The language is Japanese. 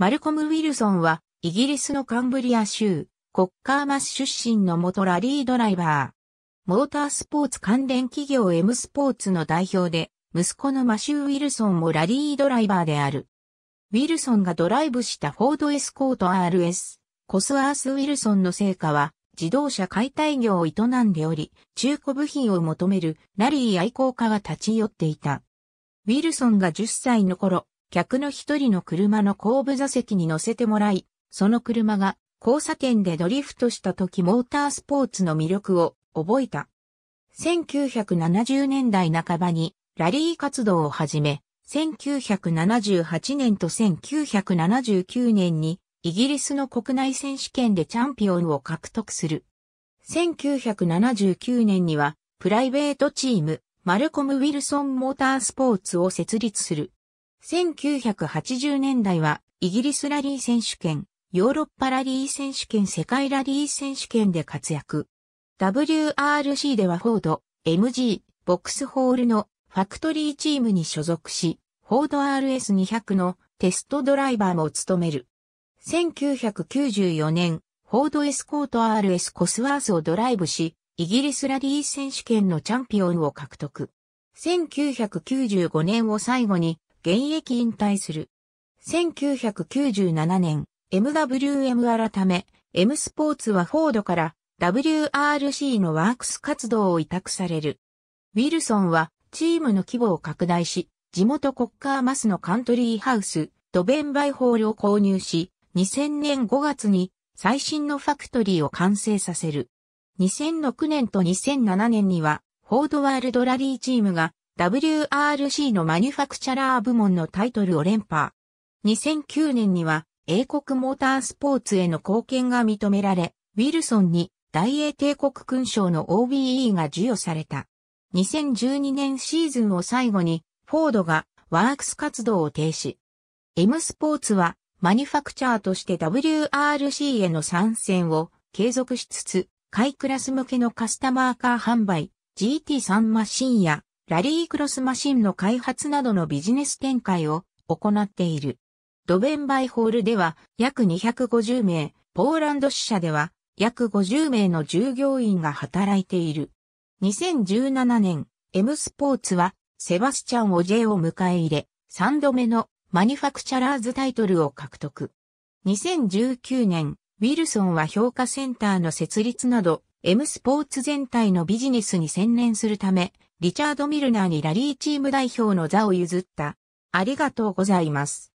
マルコム・ウィルソンは、イギリスのカンブリア州、コッカーマス出身の元ラリードライバー。モータースポーツ関連企業 M スポーツの代表で、息子のマシュー・ウィルソンもラリードライバーである。ウィルソンがドライブしたフォードエスコート RS、コスアース・ウィルソンの成果は、自動車解体業を営んでおり、中古部品を求めるラリー愛好家が立ち寄っていた。ウィルソンが10歳の頃、客の一人の車の後部座席に乗せてもらい、その車が交差点でドリフトした時モータースポーツの魅力を覚えた。1970年代半ばにラリー活動を始め、1978年と1979年にイギリスの国内選手権でチャンピオンを獲得する。1979年にはプライベートチームマルコム・ウィルソン・モータースポーツを設立する。1980年代はイギリスラリー選手権、ヨーロッパラリー選手権、世界ラリー選手権で活躍。WRC ではフォード、MG、ボックスホールのファクトリーチームに所属し、フォード RS200 のテストドライバーも務める。1994年、フォードエスコート RS コスワースをドライブし、イギリスラリー選手権のチャンピオンを獲得。1995年を最後に現役引退する。1997年、MWM 改め、M スポーツはフォードから WRC のワークス活動を委託される。ウィルソンはチームの規模を拡大し、地元コッカーマスのカントリーハウス、ドベンバイホールを購入し、2000年5月に最新のファクトリーを完成させる。2006年と2007年には、フォードワールドラリーチームが WRC のマニュファクチャラー部門のタイトルを連覇。2009年には英国モータースポーツへの貢献が認められ、ウィルソンに大英帝国勲章の OBE が授与された。2012年シーズンを最後に、フォードがワークス活動を停止。M スポーツはマニュファクチャーとして WRC への参戦を継続しつつ、買いクラス向けのカスタマーカー販売、GT3 マシンやラリークロスマシンの開発などのビジネス展開を行っている。ドベンバイホールでは約250名、ポーランド支社では約50名の従業員が働いている。2017年、M スポーツはセバスチャン・オジェを迎え入れ、3度目のマニファクチャラーズタイトルを獲得。2019年、ウィルソンは評価センターの設立など、M スポーツ全体のビジネスに専念するため、リチャード・ミルナーにラリーチーム代表の座を譲った。ありがとうございます。